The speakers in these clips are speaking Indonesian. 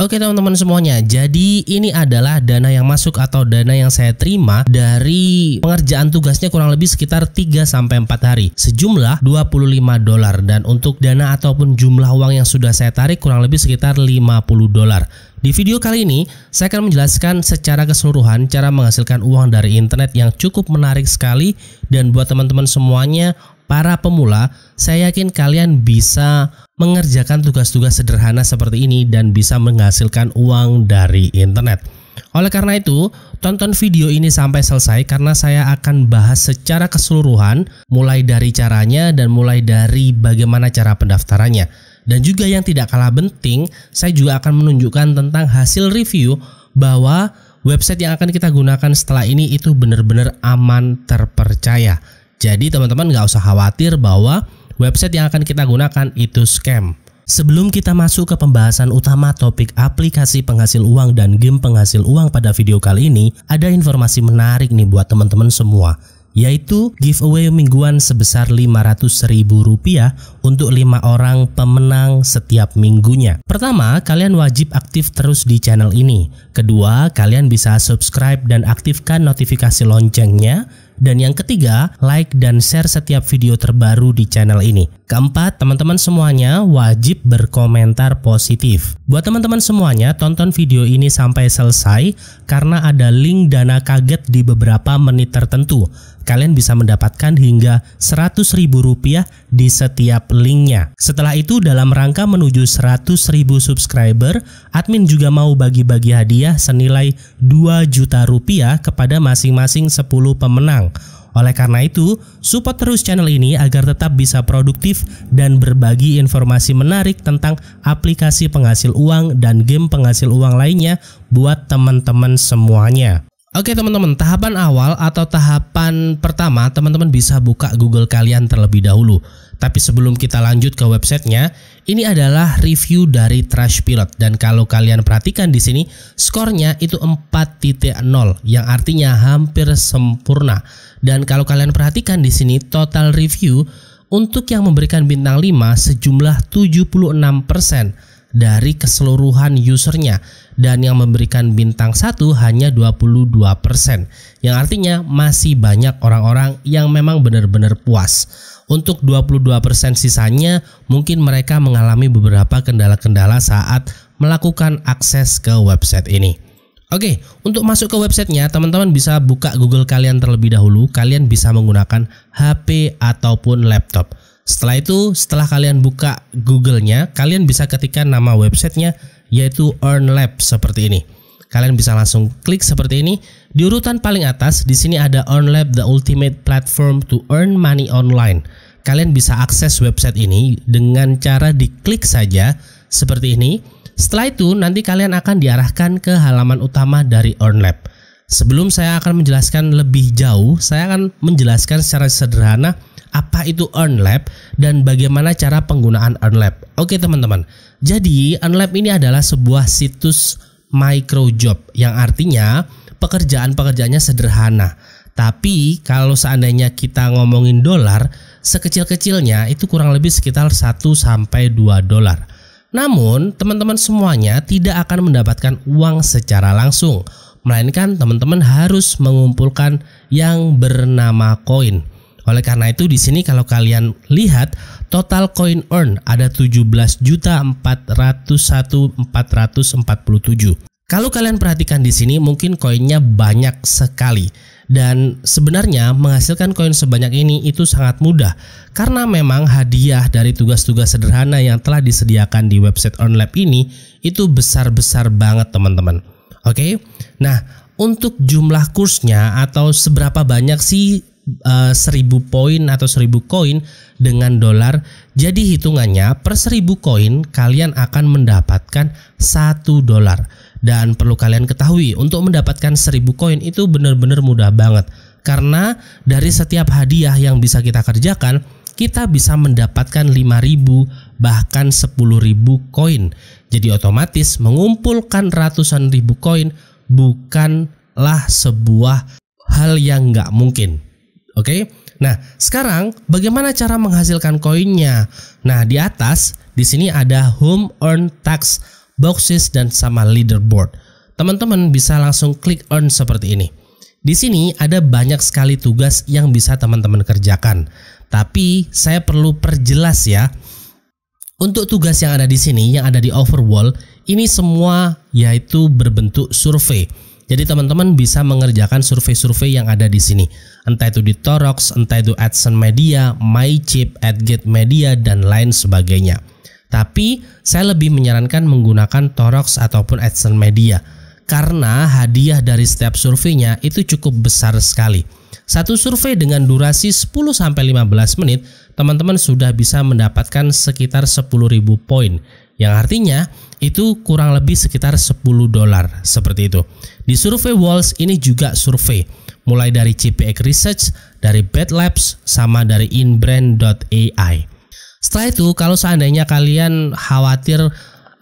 Oke teman-teman semuanya, jadi ini adalah dana yang masuk atau dana yang saya terima dari pengerjaan tugasnya kurang lebih sekitar 3 4 hari, sejumlah 25 dolar dan untuk dana ataupun jumlah uang yang sudah saya tarik kurang lebih sekitar 50 dolar. Di video kali ini, saya akan menjelaskan secara keseluruhan cara menghasilkan uang dari internet yang cukup menarik sekali dan buat teman-teman semuanya, para pemula, saya yakin kalian bisa mengerjakan tugas-tugas sederhana seperti ini dan bisa menghasilkan uang dari internet. Oleh karena itu, tonton video ini sampai selesai karena saya akan bahas secara keseluruhan mulai dari caranya dan mulai dari bagaimana cara pendaftarannya. Dan juga yang tidak kalah penting, saya juga akan menunjukkan tentang hasil review bahwa website yang akan kita gunakan setelah ini itu benar-benar aman terpercaya. Jadi teman-teman nggak usah khawatir bahwa website yang akan kita gunakan itu scam. Sebelum kita masuk ke pembahasan utama topik aplikasi penghasil uang dan game penghasil uang pada video kali ini, ada informasi menarik nih buat teman-teman semua yaitu giveaway mingguan sebesar Rp500.000 untuk 5 orang pemenang setiap minggunya. Pertama, kalian wajib aktif terus di channel ini. Kedua, kalian bisa subscribe dan aktifkan notifikasi loncengnya. Dan yang ketiga, like dan share setiap video terbaru di channel ini. Keempat, teman-teman semuanya wajib berkomentar positif. Buat teman-teman semuanya, tonton video ini sampai selesai karena ada link dana kaget di beberapa menit tertentu. Kalian bisa mendapatkan hingga rp rupiah di setiap linknya. Setelah itu, dalam rangka menuju 100.000 subscriber, admin juga mau bagi-bagi hadiah senilai 2 juta rupiah kepada masing-masing 10 pemenang. Oleh karena itu, support terus channel ini agar tetap bisa produktif dan berbagi informasi menarik tentang aplikasi penghasil uang dan game penghasil uang lainnya buat teman-teman semuanya. Oke teman-teman, tahapan awal atau tahapan pertama teman-teman bisa buka Google kalian terlebih dahulu. Tapi sebelum kita lanjut ke websitenya, ini adalah review dari Trash Pilot dan kalau kalian perhatikan di sini skornya itu 4.0 yang artinya hampir sempurna. Dan kalau kalian perhatikan di sini total review untuk yang memberikan bintang 5 sejumlah 76% dari keseluruhan usernya dan yang memberikan bintang 1 hanya 22% yang artinya masih banyak orang-orang yang memang benar-benar puas untuk 22% sisanya, mungkin mereka mengalami beberapa kendala-kendala saat melakukan akses ke website ini. Oke, untuk masuk ke websitenya, teman-teman bisa buka Google kalian terlebih dahulu. Kalian bisa menggunakan HP ataupun laptop. Setelah itu, setelah kalian buka Google-nya, kalian bisa ketikkan nama websitenya yaitu EarnLab seperti ini. Kalian bisa langsung klik seperti ini. Di urutan paling atas, di sini ada OnLab the ultimate platform to earn money online. Kalian bisa akses website ini dengan cara diklik saja seperti ini. Setelah itu, nanti kalian akan diarahkan ke halaman utama dari OnLab. Sebelum saya akan menjelaskan lebih jauh, saya akan menjelaskan secara sederhana apa itu EarnLab dan bagaimana cara penggunaan EarnLab. Oke teman-teman, jadi EarnLab ini adalah sebuah situs micro job yang artinya pekerjaan-pekerjaannya sederhana. Tapi kalau seandainya kita ngomongin dolar, sekecil-kecilnya itu kurang lebih sekitar 1 sampai 2 dolar. Namun, teman-teman semuanya tidak akan mendapatkan uang secara langsung, melainkan teman-teman harus mengumpulkan yang bernama koin. Oleh karena itu di sini kalau kalian lihat Total coin earn ada 17.401.447. Kalau kalian perhatikan di sini mungkin koinnya banyak sekali dan sebenarnya menghasilkan koin sebanyak ini itu sangat mudah karena memang hadiah dari tugas-tugas sederhana yang telah disediakan di website OnLab ini itu besar-besar banget teman-teman. Oke. Nah, untuk jumlah kursnya atau seberapa banyak sih uh, poin atau seribu koin dengan dolar. Jadi hitungannya per seribu koin kalian akan mendapatkan satu dolar. Dan perlu kalian ketahui untuk mendapatkan seribu koin itu benar-benar mudah banget. Karena dari setiap hadiah yang bisa kita kerjakan, kita bisa mendapatkan 5000 bahkan 10000 koin. Jadi otomatis mengumpulkan ratusan ribu koin bukanlah sebuah hal yang nggak mungkin. Oke. Nah, sekarang bagaimana cara menghasilkan koinnya? Nah, di atas di sini ada home earn tax boxes dan sama leaderboard. Teman-teman bisa langsung klik earn seperti ini. Di sini ada banyak sekali tugas yang bisa teman-teman kerjakan. Tapi saya perlu perjelas ya. Untuk tugas yang ada di sini yang ada di Overworld ini semua yaitu berbentuk survei. Jadi teman-teman bisa mengerjakan survei-survei yang ada di sini. Entah itu di Torox, entah itu AdSense Media, MyChip, AdGate Media, dan lain sebagainya. Tapi saya lebih menyarankan menggunakan Torox ataupun AdSense Media. Karena hadiah dari setiap surveinya itu cukup besar sekali satu survei dengan durasi 10-15 menit, teman-teman sudah bisa mendapatkan sekitar 10.000 poin. Yang artinya, itu kurang lebih sekitar 10 dolar, seperti itu. Di survei Walls ini juga survei, mulai dari CPX Research, dari Bad Labs, sama dari inbrand.ai. Setelah itu, kalau seandainya kalian khawatir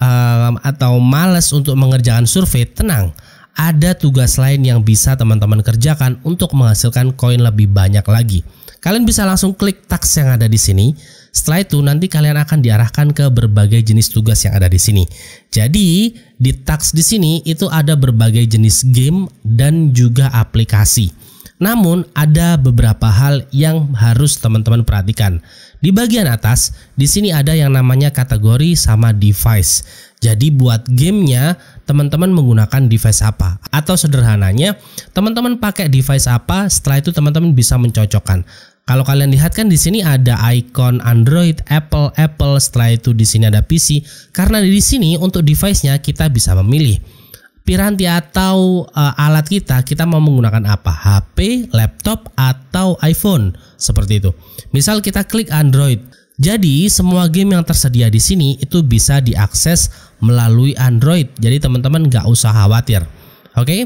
um, atau males untuk mengerjakan survei, tenang ada tugas lain yang bisa teman-teman kerjakan untuk menghasilkan koin lebih banyak lagi. Kalian bisa langsung klik tax yang ada di sini. Setelah itu nanti kalian akan diarahkan ke berbagai jenis tugas yang ada di sini. Jadi di tax di sini itu ada berbagai jenis game dan juga aplikasi. Namun ada beberapa hal yang harus teman-teman perhatikan. Di bagian atas, di sini ada yang namanya kategori sama device. Jadi buat gamenya teman-teman menggunakan device apa atau sederhananya teman-teman pakai device apa setelah itu teman-teman bisa mencocokkan. Kalau kalian lihat kan di sini ada icon Android, Apple, Apple, setelah itu di sini ada PC karena di sini untuk device-nya kita bisa memilih piranti atau uh, alat kita kita mau menggunakan apa HP, laptop atau iPhone seperti itu. Misal kita klik Android. Jadi semua game yang tersedia di sini itu bisa diakses melalui Android. Jadi teman-teman nggak usah khawatir. Oke. Okay?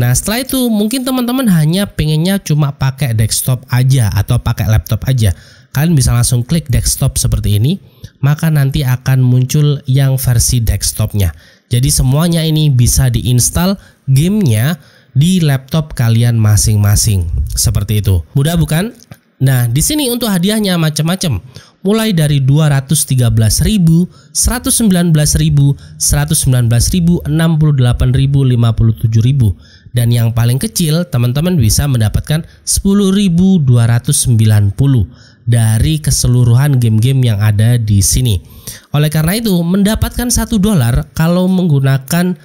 Nah setelah itu mungkin teman-teman hanya pengennya cuma pakai desktop aja atau pakai laptop aja. Kalian bisa langsung klik desktop seperti ini, maka nanti akan muncul yang versi desktopnya. Jadi semuanya ini bisa diinstal gamenya di laptop kalian masing-masing. Seperti itu. Mudah bukan? Nah, di sini untuk hadiahnya macam-macam mulai dari 213.000, 119.000, 119.000, dan yang paling kecil teman-teman bisa mendapatkan 10.290 dari keseluruhan game-game yang ada di sini. Oleh karena itu, mendapatkan satu dolar kalau menggunakan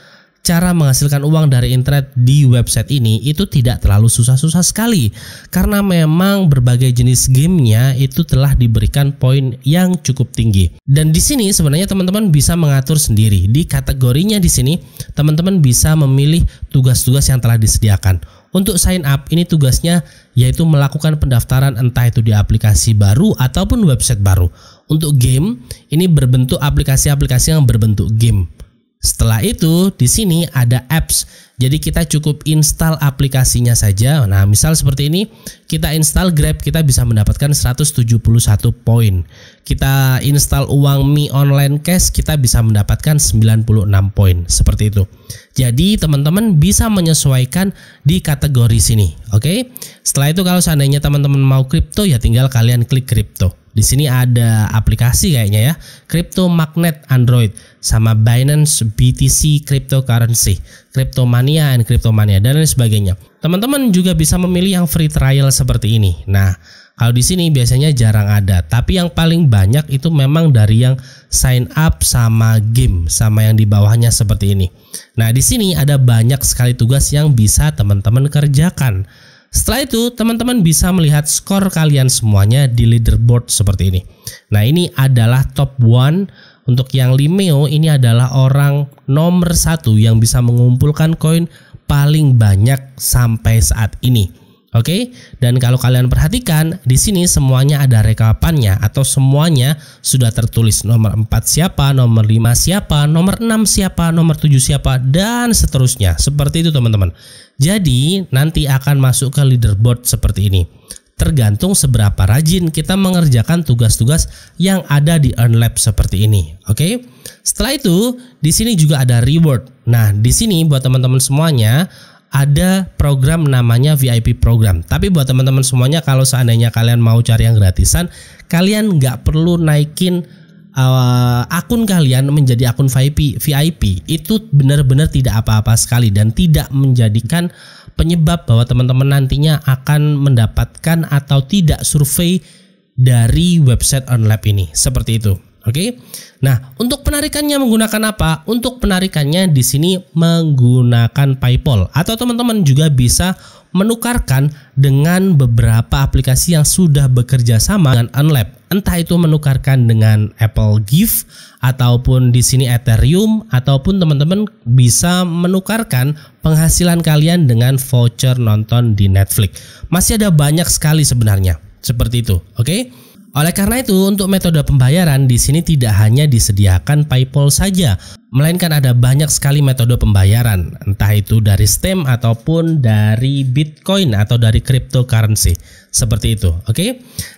cara menghasilkan uang dari internet di website ini itu tidak terlalu susah-susah sekali karena memang berbagai jenis gamenya itu telah diberikan poin yang cukup tinggi dan di sini sebenarnya teman-teman bisa mengatur sendiri di kategorinya di sini teman-teman bisa memilih tugas-tugas yang telah disediakan untuk sign up ini tugasnya yaitu melakukan pendaftaran entah itu di aplikasi baru ataupun website baru. Untuk game ini berbentuk aplikasi-aplikasi yang berbentuk game. Setelah itu, di sini ada apps. Jadi kita cukup install aplikasinya saja. Nah, misal seperti ini, kita install Grab, kita bisa mendapatkan 171 poin. Kita install uang Mi Online Cash, kita bisa mendapatkan 96 poin. Seperti itu. Jadi, teman-teman bisa menyesuaikan di kategori sini, oke? Setelah itu kalau seandainya teman-teman mau crypto, ya tinggal kalian klik kripto. Di sini ada aplikasi kayaknya ya, Crypto Magnet Android sama Binance BTC Cryptocurrency, Cryptomania and Cryptomania dan lain sebagainya. Teman-teman juga bisa memilih yang free trial seperti ini. Nah, kalau di sini biasanya jarang ada, tapi yang paling banyak itu memang dari yang sign up sama game, sama yang di bawahnya seperti ini. Nah, di sini ada banyak sekali tugas yang bisa teman-teman kerjakan. Setelah itu, teman-teman bisa melihat skor kalian semuanya di leaderboard seperti ini. Nah, ini adalah top 1. Untuk yang Limeo, ini adalah orang nomor satu yang bisa mengumpulkan koin paling banyak sampai saat ini. Oke, dan kalau kalian perhatikan di sini semuanya ada rekapannya atau semuanya sudah tertulis nomor 4 siapa, nomor 5 siapa, nomor 6 siapa, nomor 7 siapa dan seterusnya. Seperti itu teman-teman. Jadi nanti akan masuk ke leaderboard seperti ini. Tergantung seberapa rajin kita mengerjakan tugas-tugas yang ada di Unlab seperti ini. Oke. Setelah itu, di sini juga ada reward. Nah, di sini buat teman-teman semuanya ada program namanya VIP program. Tapi buat teman-teman semuanya kalau seandainya kalian mau cari yang gratisan, kalian nggak perlu naikin uh, akun kalian menjadi akun VIP. VIP itu benar-benar tidak apa-apa sekali dan tidak menjadikan penyebab bahwa teman-teman nantinya akan mendapatkan atau tidak survei dari website OnLab ini. Seperti itu. Oke. Okay? Nah, untuk penarikannya menggunakan apa? Untuk penarikannya di sini menggunakan PayPal atau teman-teman juga bisa menukarkan dengan beberapa aplikasi yang sudah bekerja sama dengan Unlab. Entah itu menukarkan dengan Apple Gift ataupun di sini Ethereum ataupun teman-teman bisa menukarkan penghasilan kalian dengan voucher nonton di Netflix. Masih ada banyak sekali sebenarnya seperti itu, oke? Okay? Oleh karena itu, untuk metode pembayaran di sini tidak hanya disediakan PayPal saja, melainkan ada banyak sekali metode pembayaran, entah itu dari STEM ataupun dari Bitcoin atau dari cryptocurrency. Seperti itu, oke? Okay?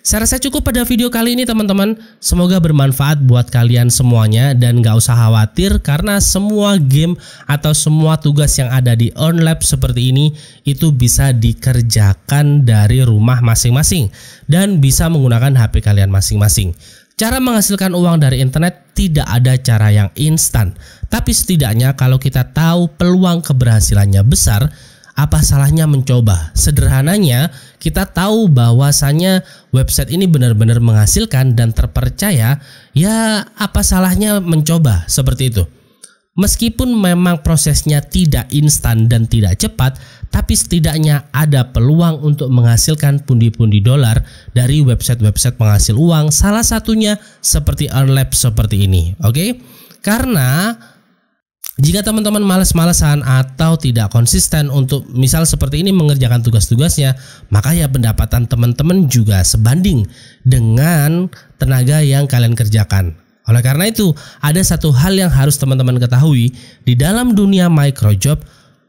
Saya rasa cukup pada video kali ini teman-teman. Semoga bermanfaat buat kalian semuanya dan gak usah khawatir karena semua game atau semua tugas yang ada di OnLab seperti ini itu bisa dikerjakan dari rumah masing-masing dan bisa menggunakan HP kalian masing-masing. Cara menghasilkan uang dari internet tidak ada cara yang instan, tapi setidaknya kalau kita tahu peluang keberhasilannya besar, apa salahnya mencoba? Sederhananya, kita tahu bahwasannya website ini benar-benar menghasilkan dan terpercaya, ya apa salahnya mencoba seperti itu. Meskipun memang prosesnya tidak instan dan tidak cepat, tapi setidaknya ada peluang untuk menghasilkan pundi-pundi dolar dari website-website penghasil uang, salah satunya seperti Earnlab seperti ini. Oke, okay? karena jika teman-teman males-malesan atau tidak konsisten untuk misal seperti ini mengerjakan tugas-tugasnya, maka ya pendapatan teman-teman juga sebanding dengan tenaga yang kalian kerjakan. Oleh karena itu, ada satu hal yang harus teman-teman ketahui di dalam dunia microjob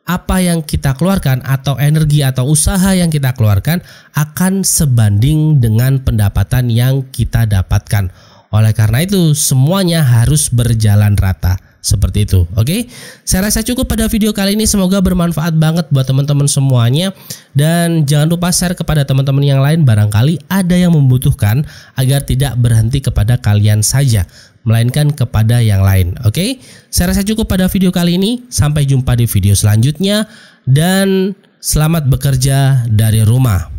apa yang kita keluarkan atau energi atau usaha yang kita keluarkan akan sebanding dengan pendapatan yang kita dapatkan. Oleh karena itu, semuanya harus berjalan rata seperti itu. Oke, okay? saya rasa cukup pada video kali ini. Semoga bermanfaat banget buat teman-teman semuanya, dan jangan lupa share kepada teman-teman yang lain. Barangkali ada yang membutuhkan agar tidak berhenti kepada kalian saja, melainkan kepada yang lain. Oke, okay? saya rasa cukup pada video kali ini. Sampai jumpa di video selanjutnya, dan selamat bekerja dari rumah.